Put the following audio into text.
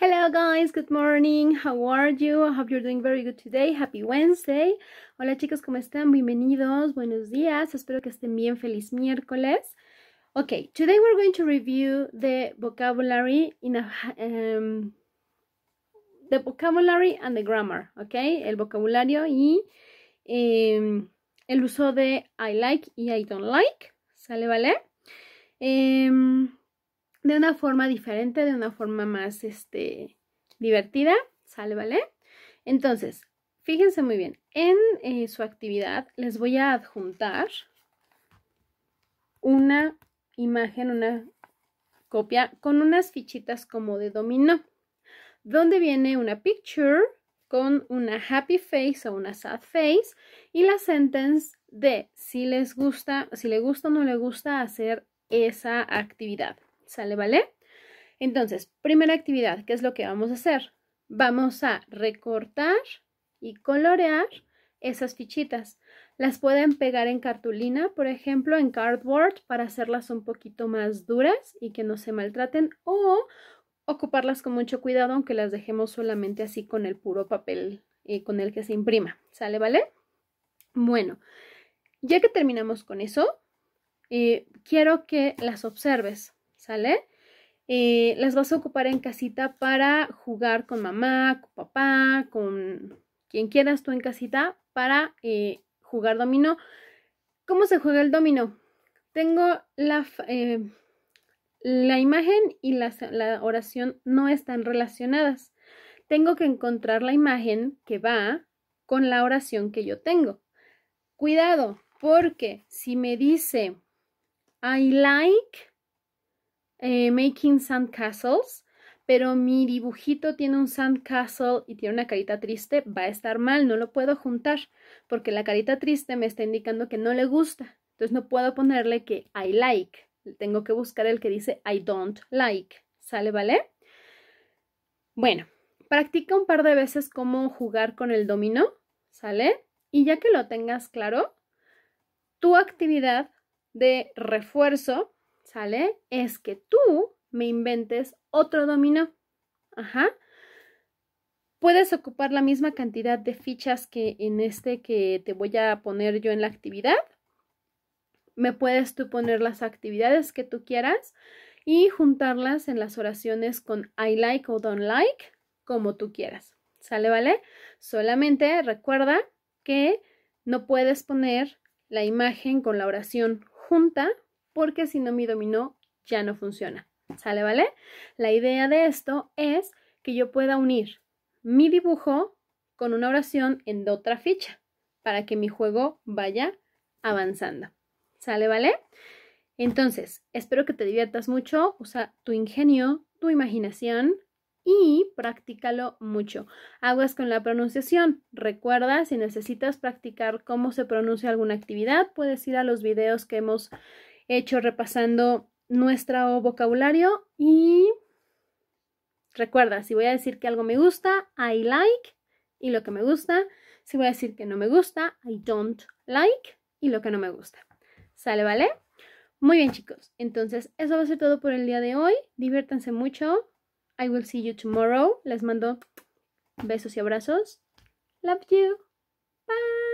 Hello guys, good morning, how are you? I hope you're doing very good today, happy Wednesday. Hola chicos, ¿cómo están? Bienvenidos, buenos días, espero que estén bien, feliz miércoles. Okay, today we're going to review the vocabulary in a, um, the vocabulary and the grammar, okay? El vocabulario y em, el uso de I like y I don't like, ¿sale vale? Em, de una forma diferente, de una forma más este, divertida, ¿sale? Entonces, fíjense muy bien, en eh, su actividad les voy a adjuntar una imagen, una copia con unas fichitas como de dominó, donde viene una picture con una happy face o una sad face y la sentence de si les gusta, si le gusta o no le gusta hacer esa actividad. ¿Sale, vale? Entonces, primera actividad, ¿qué es lo que vamos a hacer? Vamos a recortar y colorear esas fichitas. Las pueden pegar en cartulina, por ejemplo, en cardboard para hacerlas un poquito más duras y que no se maltraten o ocuparlas con mucho cuidado aunque las dejemos solamente así con el puro papel y eh, con el que se imprima. ¿Sale, vale? Bueno, ya que terminamos con eso, eh, quiero que las observes. Eh, las vas a ocupar en casita para jugar con mamá, con papá, con quien quieras tú en casita para eh, jugar dominó. ¿Cómo se juega el domino? Tengo la, eh, la imagen y la, la oración no están relacionadas. Tengo que encontrar la imagen que va con la oración que yo tengo. Cuidado, porque si me dice I like, eh, Making Making castles, pero mi dibujito tiene un sandcastle y tiene una carita triste, va a estar mal, no lo puedo juntar, porque la carita triste me está indicando que no le gusta. Entonces no puedo ponerle que I like, tengo que buscar el que dice I don't like. ¿Sale, vale? Bueno, practica un par de veces cómo jugar con el dominó, ¿sale? Y ya que lo tengas claro, tu actividad de refuerzo ¿sale? Es que tú me inventes otro dominó. Ajá. Puedes ocupar la misma cantidad de fichas que en este que te voy a poner yo en la actividad. Me puedes tú poner las actividades que tú quieras y juntarlas en las oraciones con I like o don't like, como tú quieras. ¿Sale, vale? Solamente recuerda que no puedes poner la imagen con la oración junta porque si no mi dominó ya no funciona. ¿Sale, vale? La idea de esto es que yo pueda unir mi dibujo con una oración en otra ficha para que mi juego vaya avanzando. ¿Sale, vale? Entonces, espero que te diviertas mucho, usa tu ingenio, tu imaginación y prácticalo mucho. Aguas con la pronunciación. Recuerda, si necesitas practicar cómo se pronuncia alguna actividad, puedes ir a los videos que hemos hecho repasando nuestro vocabulario y recuerda, si voy a decir que algo me gusta, I like y lo que me gusta, si voy a decir que no me gusta, I don't like y lo que no me gusta. ¿Sale, vale? Muy bien, chicos. Entonces, eso va a ser todo por el día de hoy. Diviértanse mucho. I will see you tomorrow. Les mando besos y abrazos. Love you. Bye.